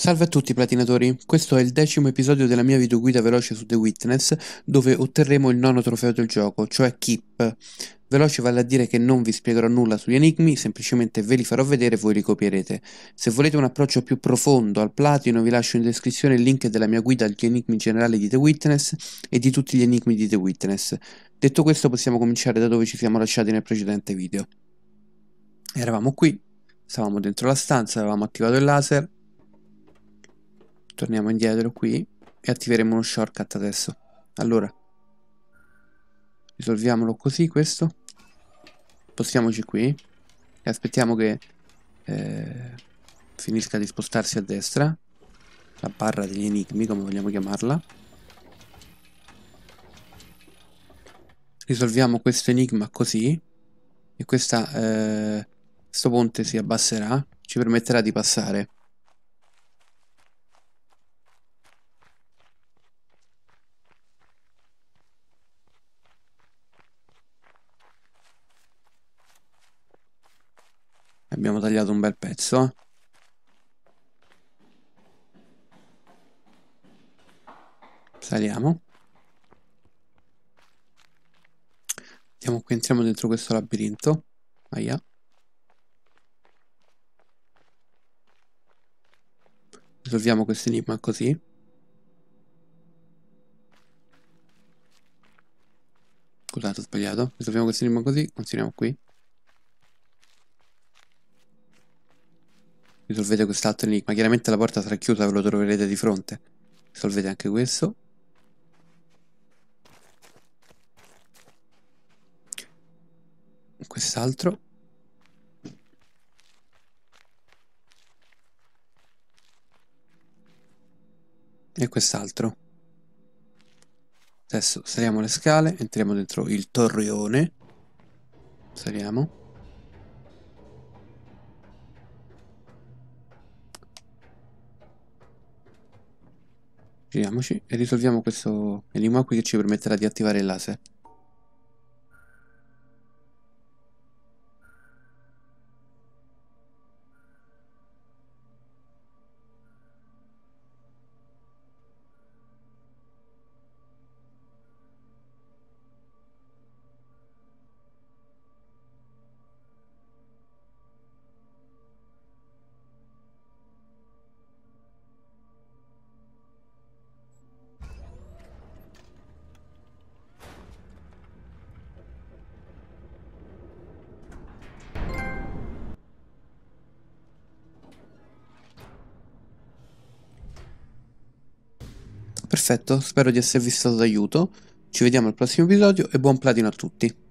Salve a tutti platinatori, questo è il decimo episodio della mia videoguida veloce su The Witness dove otterremo il nono trofeo del gioco, cioè Keep. Veloce vale a dire che non vi spiegherò nulla sugli enigmi, semplicemente ve li farò vedere e voi li copierete. Se volete un approccio più profondo al platino vi lascio in descrizione il link della mia guida agli enigmi generali di The Witness e di tutti gli enigmi di The Witness. Detto questo possiamo cominciare da dove ci siamo lasciati nel precedente video. Eravamo qui, stavamo dentro la stanza, avevamo attivato il laser torniamo indietro qui e attiveremo uno shortcut adesso allora risolviamolo così questo spostiamoci qui e aspettiamo che eh, finisca di spostarsi a destra la barra degli enigmi come vogliamo chiamarla risolviamo questo enigma così e questa, eh, questo ponte si abbasserà ci permetterà di passare Abbiamo tagliato un bel pezzo. Saliamo. Vediamo qui, entriamo dentro questo labirinto. Aia. Risolviamo questo enigma così. Scusate, ho sbagliato. Risolviamo questo enigma così, continuiamo qui. Risolvete quest'altro enigma. Chiaramente la porta sarà chiusa, ve lo troverete di fronte. Risolvete anche questo. Quest'altro. E quest'altro. Adesso saliamo le scale, entriamo dentro il torrione. Saliamo. Giriamoci e risolviamo questo enigma qui che ci permetterà di attivare il laser. Perfetto, spero di esservi stato d'aiuto. Ci vediamo al prossimo episodio e buon platino a tutti.